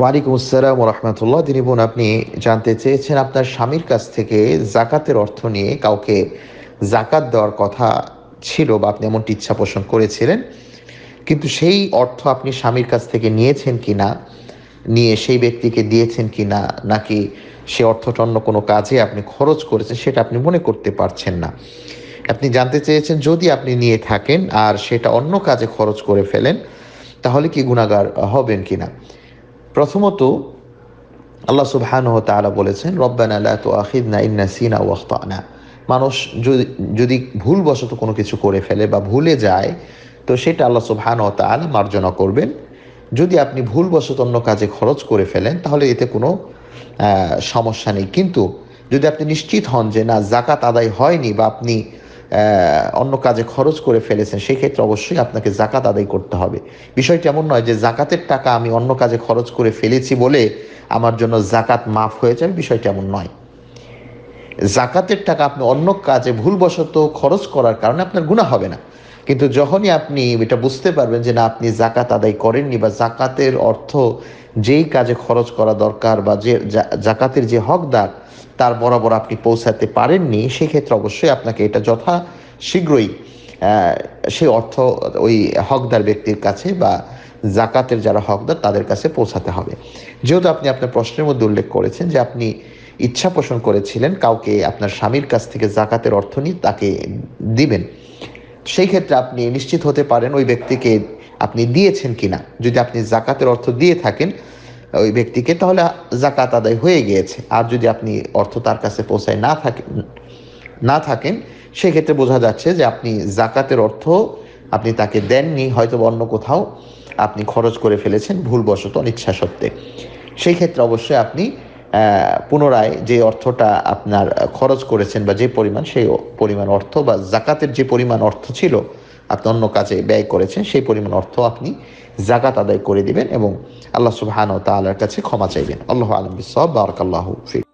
ওয়ালিকুম আসসালাম রহমতুল্লাহ তিনি বোন আপনি জানতে চেয়েছেন আপনার স্বামীর কাছ থেকে জাকাতের অর্থ নিয়ে কাউকে জাকাত দেওয়ার কথা ছিল বা আপনি এমনটি ইচ্ছা পোষণ করেছিলেন কিন্তু সেই অর্থ আপনি স্বামীর কাছ থেকে নিয়েছেন কি না নিয়ে সেই ব্যক্তিকে দিয়েছেন কি না নাকি সে অর্থটা অন্য কোনো কাজে আপনি খরচ করেছেন সেটা আপনি মনে করতে পারছেন না আপনি জানতে চেয়েছেন যদি আপনি নিয়ে থাকেন আর সেটা অন্য কাজে খরচ করে ফেলেন তাহলে কি গুণাগার হবেন কি না প্রথমত আল্লাহ সুবহানহ তালা বলেছেন রব্বানা লা তো আহিদ না ইন্না সিনা ওয়াক্তানা মানুষ যদি যদি ভুলবশত কোনো কিছু করে ফেলে বা ভুলে যায় তো সেটা আল্লাহ হত তালা মার্জনা করবেন যদি আপনি ভুলবশত অন্য কাজে খরচ করে ফেলেন তাহলে এতে কোনো সমস্যা নেই কিন্তু যদি আপনি নিশ্চিত হন যে না জাকাত আদায় হয়নি বা আপনি অন্য কাজে খরচ করে ফেলেছেন সেই ক্ষেত্রে অবশ্যই আপনাকে জাকাত আদায় করতে হবে বিষয়টি এমন নয় যে জাকাতের টাকা আমি অন্য কাজে খরচ করে ফেলেছি বলে আমার জন্য জাকাত মাফ হয়ে যাবে বিষয়টি এমন নয় জাকাতের টাকা আপনি অন্য কাজে ভুলবশত খরচ করার কারণে আপনার গুণা হবে না কিন্তু যখনই আপনি এটা বুঝতে পারবেন যে না আপনি জাকাত আদায় করেননি বা জাকাতের অর্থ যেই কাজে খরচ করা দরকার বা যে জাকাতের যে হকদার তার বরাবর আপনি পৌঁছাতে পারেননি সেক্ষেত্রে অবশ্যই আপনাকে এটা যথা শীঘ্রই সেই অর্থ ওই হকদার ব্যক্তির কাছে বা জাকাতের যারা হকদার তাদের কাছে পৌঁছাতে হবে যেহেতু আপনি আপনার প্রশ্নের মধ্যে উল্লেখ করেছেন যে আপনি ইচ্ছা পোষণ করেছিলেন কাউকে আপনার স্বামীর কাছ থেকে জাকাতের অর্থ নিয়ে তাকে দিবেন সেই ক্ষেত্রে আপনি নিশ্চিত হতে পারেন ওই ব্যক্তিকে আপনি দিয়েছেন কিনা যদি আপনি জাকাতের অর্থ দিয়ে থাকেন ওই ব্যক্তিকে তাহলে জাকাত আদায় হয়ে গিয়েছে আর যদি আপনি অর্থ তার কাছে পৌঁছায় না থাকেন না থাকেন সেক্ষেত্রে বোঝা যাচ্ছে যে আপনি জাকাতের অর্থ আপনি তাকে দেননি হয়তো অন্য কোথাও আপনি খরচ করে ফেলেছেন ভুলবশত অনিচ্ছা সত্ত্বে সেই ক্ষেত্রে অবশ্যই আপনি পুনরায় যে অর্থটা আপনার খরচ করেছেন বা যে পরিমাণ সেই পরিমাণ অর্থ বা জাকাতের যে পরিমাণ অর্থ ছিল আপনি অন্য কাজে ব্যয় করেছেন সেই পরিমাণ অর্থ আপনি জাকাত আদায় করে দিবেন এবং আল্লাহ সুবাহান তালার কাছে ক্ষমা চাইবেন আল্লাহ আলম বিসব বারকাল্লাহ ফির